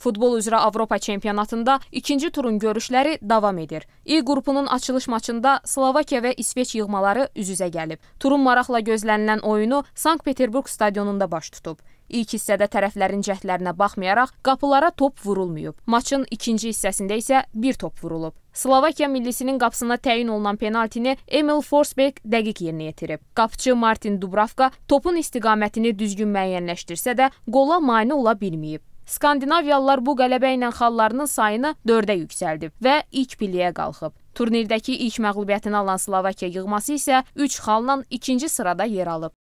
Futbol üzrə Avropa çempionatında ikinci turun görüşləri davam edir. İ qrupunun açılış maçında Slovakiya və İsveç yığmaları üz-üzə gəlib. Turun maraqla gözlənilən oyunu Sankt-Peterburq stadionunda baş tutub. İlk hissədə tərəflərin cəhdlərinə baxmayaraq qapılara top vurulmayıb. Maçın ikinci hissəsində isə bir top vurulub. Slovakiya millisinin qapısına təyin olunan penaltini Emil Forsberg dəqiq yerinə yetirib. Qapıçı Martin Dubravka topun istiqamətini düzgün müəyyənləşdirsə də qola mane ola bilməyib. Skandinaviyalılar bu qələbə ilə xallarının sayını 4-ə yüksəldib və ilk biliyə qalxıb. Turnirdəki ilk məğlubiyyətini alan Slovakiya yığması isə 3 xalla ikinci sırada yer alıb.